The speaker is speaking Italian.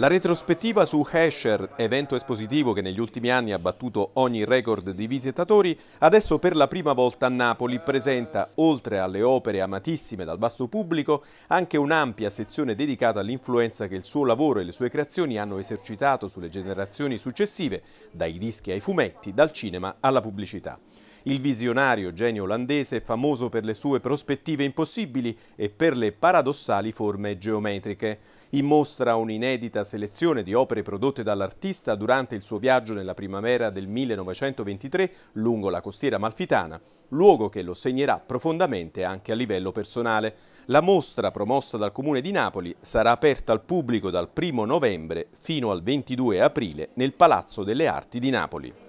La retrospettiva su Hesher, evento espositivo che negli ultimi anni ha battuto ogni record di visitatori, adesso per la prima volta a Napoli presenta, oltre alle opere amatissime dal basso pubblico, anche un'ampia sezione dedicata all'influenza che il suo lavoro e le sue creazioni hanno esercitato sulle generazioni successive, dai dischi ai fumetti, dal cinema alla pubblicità. Il visionario genio olandese è famoso per le sue prospettive impossibili e per le paradossali forme geometriche. In mostra un'inedita selezione di opere prodotte dall'artista durante il suo viaggio nella primavera del 1923 lungo la costiera malfitana, luogo che lo segnerà profondamente anche a livello personale. La mostra promossa dal Comune di Napoli sarà aperta al pubblico dal 1 novembre fino al 22 aprile nel Palazzo delle Arti di Napoli.